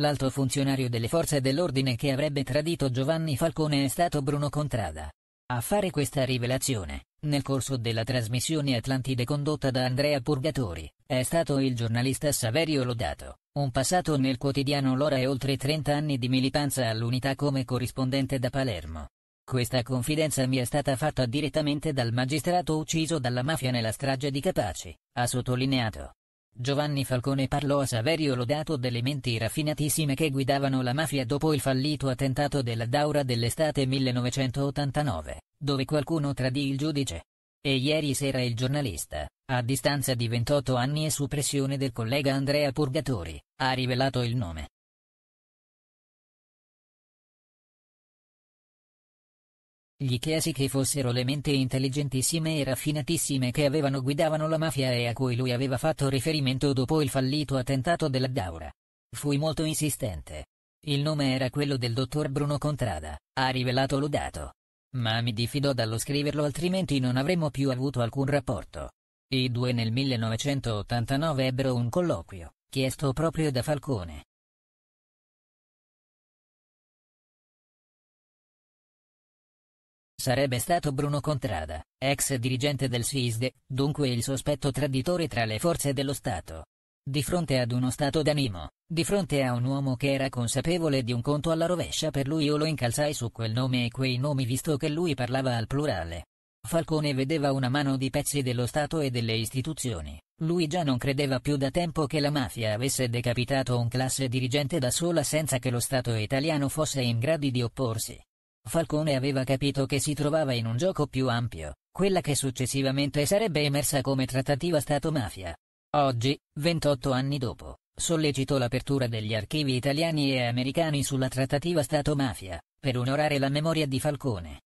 L'alto funzionario delle forze dell'ordine che avrebbe tradito Giovanni Falcone è stato Bruno Contrada. A fare questa rivelazione, nel corso della trasmissione Atlantide condotta da Andrea Purgatori, è stato il giornalista Saverio Lodato, un passato nel quotidiano L'Ora e oltre 30 anni di militanza all'unità come corrispondente da Palermo. Questa confidenza mi è stata fatta direttamente dal magistrato ucciso dalla mafia nella strage di Capaci, ha sottolineato. Giovanni Falcone parlò a Saverio Lodato delle menti raffinatissime che guidavano la mafia dopo il fallito attentato della Daura dell'estate 1989, dove qualcuno tradì il giudice. E ieri sera il giornalista, a distanza di 28 anni e su pressione del collega Andrea Purgatori, ha rivelato il nome. Gli chiesi che fossero le menti intelligentissime e raffinatissime che avevano guidavano la mafia e a cui lui aveva fatto riferimento dopo il fallito attentato della Daura. Fui molto insistente. Il nome era quello del dottor Bruno Contrada, ha rivelato Ludato. Ma mi diffidò dallo scriverlo altrimenti non avremmo più avuto alcun rapporto. I due nel 1989 ebbero un colloquio, chiesto proprio da Falcone. Sarebbe stato Bruno Contrada, ex dirigente del SISDE, dunque il sospetto traditore tra le forze dello Stato. Di fronte ad uno stato d'animo, di fronte a un uomo che era consapevole di un conto alla rovescia per lui io lo incalzai su quel nome e quei nomi visto che lui parlava al plurale. Falcone vedeva una mano di pezzi dello Stato e delle istituzioni. Lui già non credeva più da tempo che la mafia avesse decapitato un classe dirigente da sola senza che lo Stato italiano fosse in grado di opporsi. Falcone aveva capito che si trovava in un gioco più ampio, quella che successivamente sarebbe emersa come trattativa Stato-mafia. Oggi, 28 anni dopo, sollecitò l'apertura degli archivi italiani e americani sulla trattativa Stato-mafia, per onorare la memoria di Falcone.